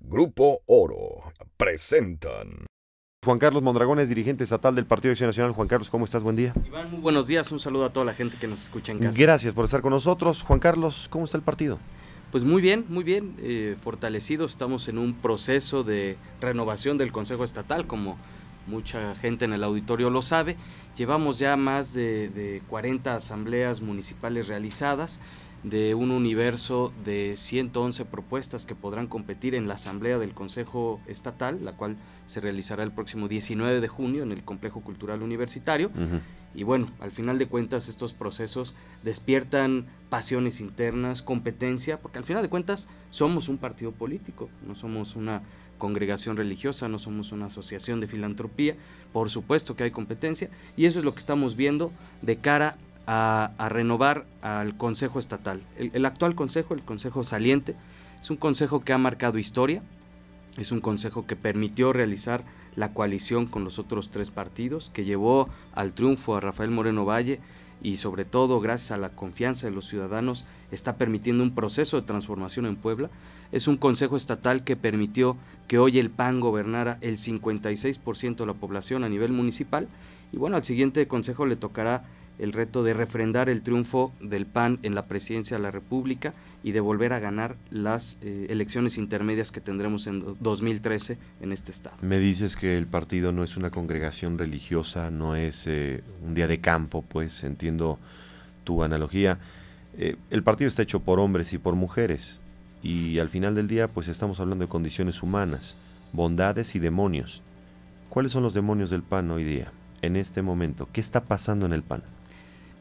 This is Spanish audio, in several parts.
Grupo Oro presentan. Juan Carlos Mondragón dirigente estatal del Partido Acción Nacional. Juan Carlos, ¿cómo estás? Buen día. Iván, muy buenos días. Un saludo a toda la gente que nos escucha en casa. Gracias por estar con nosotros. Juan Carlos, ¿cómo está el partido? Pues muy bien, muy bien, eh, fortalecido. Estamos en un proceso de renovación del Consejo Estatal, como mucha gente en el auditorio lo sabe. Llevamos ya más de, de 40 asambleas municipales realizadas de un universo de 111 propuestas que podrán competir en la Asamblea del Consejo Estatal, la cual se realizará el próximo 19 de junio en el Complejo Cultural Universitario. Y bueno, al final de cuentas estos procesos despiertan pasiones internas, competencia, porque al final de cuentas somos un partido político, no somos una congregación religiosa, no somos una asociación de filantropía, por supuesto que hay competencia, y eso es lo que estamos viendo de cara a, renovar al Consejo Estatal. El, el, actual Consejo, el Consejo Saliente, es un Consejo que ha marcado historia, es un Consejo que permitió realizar la coalición con los otros tres partidos, que llevó al triunfo a Rafael Moreno Valle y sobre todo gracias a la confianza de los ciudadanos está permitiendo un proceso de transformación en Puebla. Es un Consejo Estatal que permitió que hoy el PAN gobernara el 56% de la población a nivel municipal y bueno, al siguiente Consejo le tocará el reto de refrendar el triunfo del PAN en la presidencia de la República y de volver a ganar las eh, elecciones intermedias que tendremos en 2013 en este estado. Me dices que el partido no es una congregación religiosa, no es eh, un día de campo, pues entiendo tu analogía. Eh, el partido está hecho por hombres y por mujeres y al final del día pues estamos hablando de condiciones humanas, bondades y demonios. ¿Cuáles son los demonios del PAN hoy día? En este momento, ¿qué está pasando en el PAN?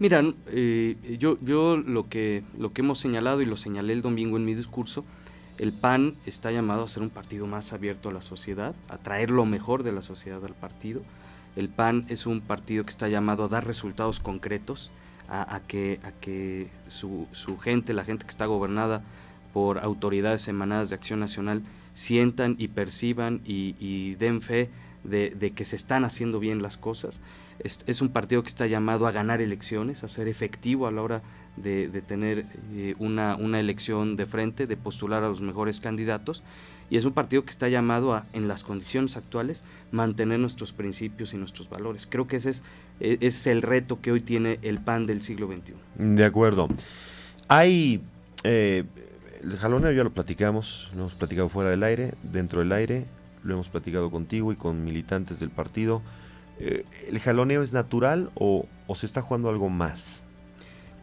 Miran, eh, yo, yo lo, que, lo que hemos señalado y lo señalé el domingo en mi discurso, el PAN está llamado a ser un partido más abierto a la sociedad, a traer lo mejor de la sociedad al partido. El PAN es un partido que está llamado a dar resultados concretos, a, que, a que su, su gente, la gente que está gobernada por autoridades emanadas de Acción Nacional, sientan y perciban y, den fe de, que se están haciendo bien las cosas es, un partido que está llamado a ganar elecciones, a ser efectivo a la hora de, tener eh, una, elección de frente, de postular a los mejores candidatos. Y es un partido que está llamado a, en las condiciones actuales, mantener nuestros principios y nuestros valores. Creo que ese es, e, es el reto que hoy tiene el PAN del siglo XXI. De acuerdo. Hay... Eh, el jaloneo ya lo platicamos, lo hemos platicado fuera del aire, dentro del aire, lo hemos platicado contigo y con militantes del partido. Eh, ¿el jaloneo es natural o, se está jugando algo más?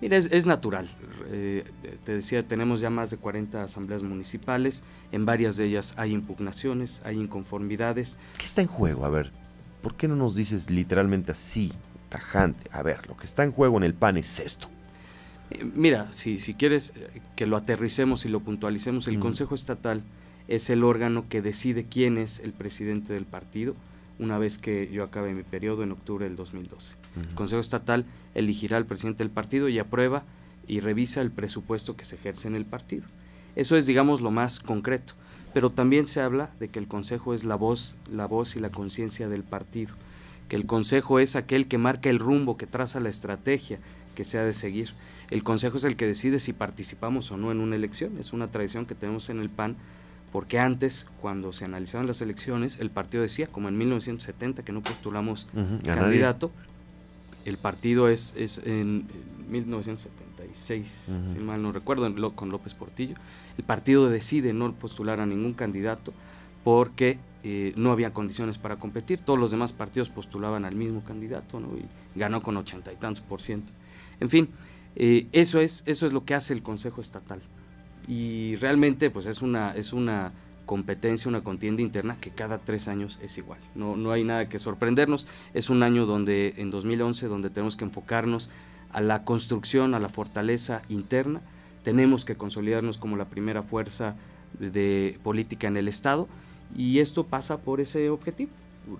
Mira, es, natural. Eh, te decía, tenemos ya más de 40 asambleas municipales. En varias de ellas hay impugnaciones, hay inconformidades. ¿Qué está en juego? A ver, ¿por qué no nos dices literalmente así, tajante? A ver, lo que está en juego en el PAN es esto. Eh, mira, si, quieres que lo aterricemos y lo puntualicemos, el Consejo Estatal es el órgano que decide quién es el presidente del partido una vez que yo acabe mi periodo en octubre del 2012. El Consejo Estatal elegirá al presidente del partido y aprueba y revisa el presupuesto que se ejerce en el partido. Eso es, digamos, lo más concreto. Pero también se habla de que el Consejo es la voz, la voz y la conciencia del partido, que el Consejo es aquel que marca el rumbo, que traza la estrategia que se ha de seguir. El Consejo es el que decide si participamos o no en una elección. Es una tradición que tenemos en el PAN porque antes, cuando se analizaban las elecciones, el partido decía, como en 1970, que no postulamos candidato, el partido es, es en 1976, si mal no recuerdo, con López Portillo, el partido decide no postular a ningún candidato porque eh, no había condiciones para competir, todos los demás partidos postulaban al mismo candidato ¿no? y ganó con ochenta y tantos por ciento. En fin, eh, eso, es, eso es lo que hace el Consejo Estatal y realmente pues es una, es una competencia, una contienda interna que cada tres años es igual. No, no hay nada que sorprendernos. Es un año donde, en 2011, donde tenemos que enfocarnos a la construcción, a la fortaleza interna. Tenemos que consolidarnos como la primera fuerza de política en el Estado y esto pasa por ese objetivo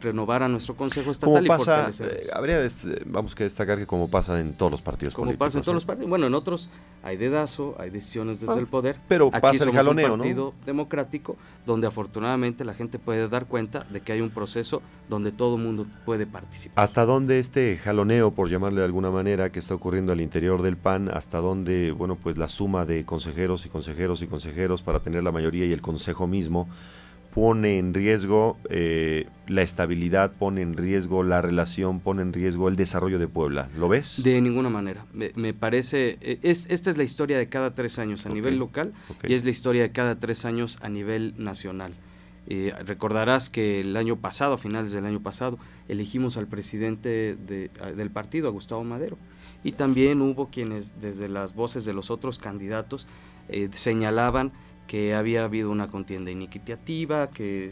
renovar a nuestro Consejo Estatal eh, habría, vamos que destacar que como pasa en todos los partidos políticos. pasa en todos los partidos. Bueno, en otros hay dedazo, hay decisiones desde ah, el poder. Pero pasa el jaloneo, un partido democrático donde afortunadamente la gente puede dar cuenta de que hay un proceso donde todo el mundo puede participar. ¿Hasta dónde este jaloneo, por llamarle de alguna manera, que está ocurriendo al interior del PAN, hasta dónde, bueno, pues la suma de consejeros y consejeros y consejeros para tener la mayoría y el Consejo mismo pone en riesgo eh, la estabilidad, pone en riesgo la relación, pone en riesgo el desarrollo de Puebla. ¿Lo ves? De ninguna manera. Me, parece, eh, esta es la historia de cada tres años a nivel local y es la historia de cada tres años a nivel nacional. Eh, recordarás que el año pasado, a finales del año pasado, elegimos al presidente del partido, a Gustavo Madero. Y también hubo quienes desde las voces de los otros candidatos señalaban que había habido una contienda iniquitativa, que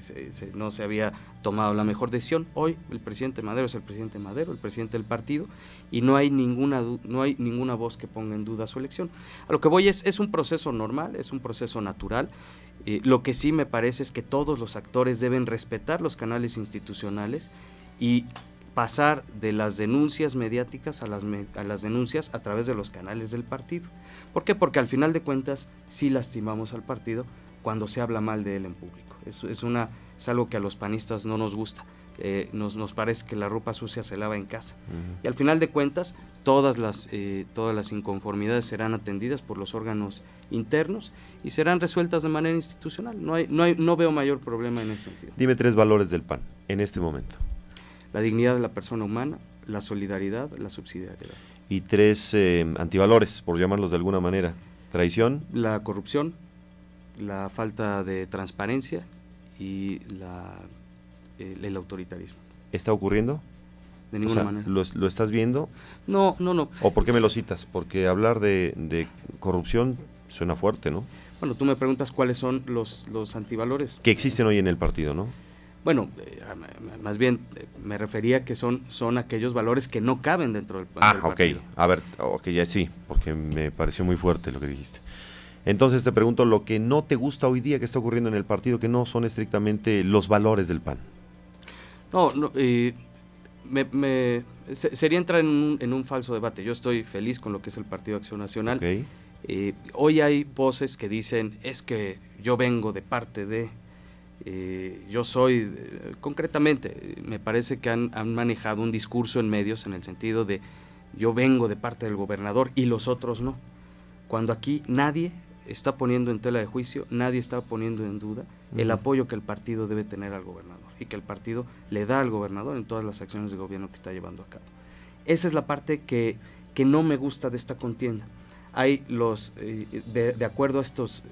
no se había tomado la mejor decisión. Hoy el presidente Madero es el presidente Madero, el presidente del partido, y no hay ninguna, no hay ninguna voz que ponga en duda su elección. A lo que voy es, es un proceso normal, es un proceso natural. Eh, lo que sí me parece es que todos los actores deben respetar los canales institucionales y pasar de las denuncias mediáticas a las, a las denuncias a través de los canales del partido. ¿Por qué? Porque al final de cuentas sí lastimamos al partido cuando se habla mal de él en público. Es, es una, algo que a los panistas no nos gusta. Eh, nos, nos, parece que la ropa sucia se lava en casa. Y al final de cuentas, todas las, eh, todas las inconformidades serán atendidas por los órganos internos y serán resueltas de manera institucional. No, hay, no, hay, no veo mayor problema en ese sentido. Dime tres valores del PAN en este momento la dignidad de la persona humana, la solidaridad, la subsidiariedad. Y tres eh, antivalores, por llamarlos de alguna manera. Traición. La corrupción, la falta de transparencia y el, autoritarismo. ¿Está ocurriendo? De ninguna manera. ¿lo, estás viendo? No, no, no. ¿O por qué me lo citas? Porque hablar de, corrupción suena fuerte, ¿no? Bueno, tú me preguntas cuáles son los, los antivalores. Que existen hoy en el partido, ¿no? Bueno, eh, más bien eh, me refería que son, son aquellos valores que no caben dentro del, ah, Ah, ok. A ver, ok, ya sí, porque me pareció muy fuerte lo que dijiste. Entonces te pregunto lo que no te gusta hoy día que está ocurriendo en el partido, que no son estrictamente los valores del PAN. No, me, sería entrar en un, falso debate. Yo estoy feliz con lo que es el Partido Acción Nacional. Eh, hoy hay voces que dicen, es que yo vengo de parte de, eh, yo soy, eh, concretamente, me parece que han, manejado un discurso en medios en el sentido de yo vengo de parte del gobernador y los otros no. Cuando aquí nadie está poniendo en tela de juicio, nadie está poniendo en duda el apoyo que el partido debe tener al gobernador y que el partido le da al gobernador en todas las acciones de gobierno que está llevando a cabo. Esa es la parte que, no me gusta de esta contienda. Hay los, eh, de, acuerdo a estos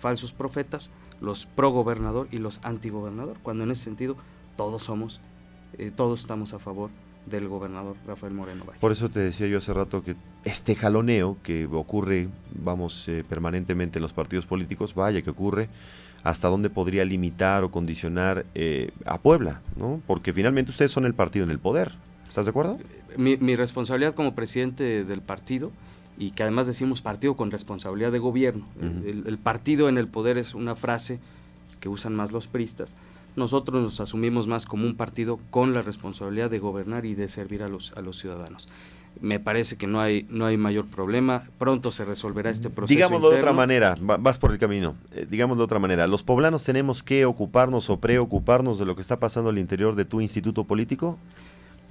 falsos profetas, los pro gobernador y los antigobernador, cuando en ese sentido todos somos, eh, todos estamos a favor del gobernador Rafael Moreno Valle. Por eso te decía yo hace rato que este jaloneo que ocurre, vamos, eh, permanentemente en los partidos políticos, vaya que ocurre, hasta dónde podría limitar o condicionar eh, a Puebla, ¿no? Porque finalmente ustedes son el partido en el poder, ¿estás de acuerdo? Mi, mi responsabilidad como presidente del partido y que además decimos partido con responsabilidad de gobierno. el, partido en el poder es una frase que usan más los pristas. Nosotros nos asumimos más como un partido con la responsabilidad de gobernar y de servir a los, a los ciudadanos. Me parece que no hay, no hay mayor problema. Pronto se resolverá este proceso. Digámoslo de otra manera, vas por el camino. digamos eh, digámoslo de otra manera. ¿Los poblanos tenemos que ocuparnos o preocuparnos de lo que está pasando al interior de tu instituto político?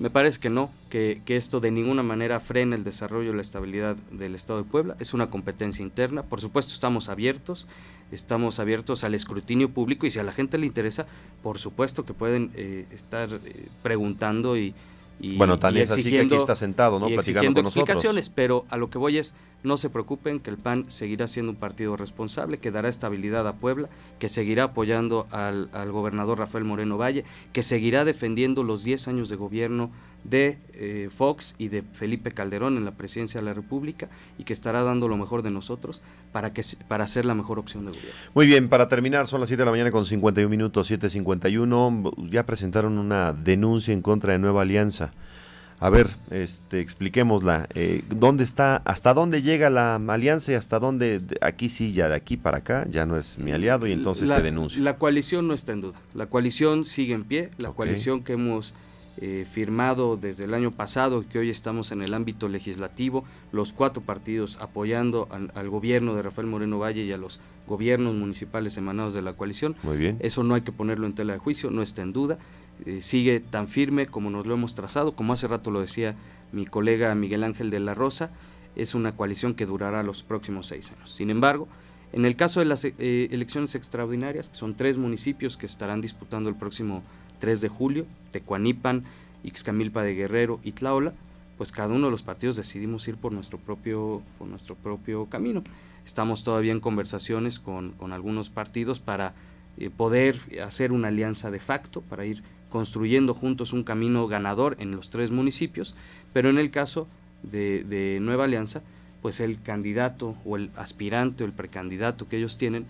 Me parece que no, que, que, esto de ninguna manera frena el desarrollo y la estabilidad del Estado de Puebla. Es una competencia interna. Por supuesto, estamos abiertos, estamos abiertos al escrutinio público y si a la gente le interesa, por supuesto que pueden eh, estar eh, preguntando y, bueno, tal y es así que aquí está sentado, ¿no? Platicando explicaciones, pero a lo que voy es, no se preocupen que el PAN seguirá siendo un partido responsable, que dará estabilidad a Puebla, que seguirá apoyando al, al gobernador Rafael Moreno Valle, que seguirá defendiendo los 10 años de gobierno de eh, Fox y de Felipe Calderón en la presidencia de la República y que estará dando lo mejor de nosotros para, que, para ser la mejor opción de gobierno. Muy bien, para terminar, son las 7 de la mañana con 51 minutos, 7.51, ya presentaron una denuncia en contra de Nueva Alianza. A ver, este, expliquémosla. Eh, ¿Dónde está, hasta dónde llega la alianza y hasta dónde, aquí sí, ya de aquí para acá, ya no es mi aliado y entonces la, denuncia La coalición no está en duda. La coalición sigue en pie. La coalición que hemos eh, firmado desde el año pasado, que hoy estamos en el ámbito legislativo, los cuatro partidos apoyando al, gobierno de Rafael Moreno Valle y a los gobiernos municipales emanados de la coalición. Muy bien. Eso no hay que ponerlo en tela de juicio, no está en duda. Eh, sigue tan firme como nos lo hemos trazado, como hace rato lo decía mi colega Miguel Ángel de la Rosa, es una coalición que durará los próximos seis años. Sin embargo, en el caso de las eh, elecciones extraordinarias, que son tres municipios que estarán disputando el próximo 3 de julio, Tecuanipan, Ixcamilpa de Guerrero y Tlaola, pues cada uno de los partidos decidimos ir por nuestro propio, nuestro propio camino. Estamos todavía en conversaciones con, algunos partidos para eh, poder hacer una alianza de facto, para ir construyendo juntos un camino ganador en los tres municipios, pero en el caso de, Nueva Alianza, pues el candidato o el aspirante o el precandidato que ellos tienen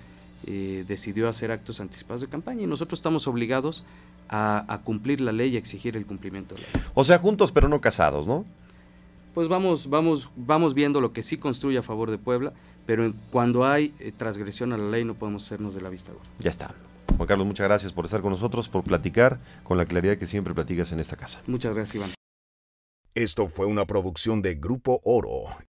eh, decidió hacer actos anticipados de campaña y nosotros estamos obligados a, cumplir la ley y exigir el cumplimiento de la ley. O sea, juntos pero no casados, ¿no? Pues vamos, vamos, vamos viendo lo que sí construye a favor de Puebla, pero cuando hay eh, transgresión a la ley no podemos hacernos de la vista Ya está. Juan Carlos, muchas gracias por estar con nosotros, por platicar con la claridad que siempre platicas en esta casa. Muchas gracias, Iván. Esto fue una producción de Grupo Oro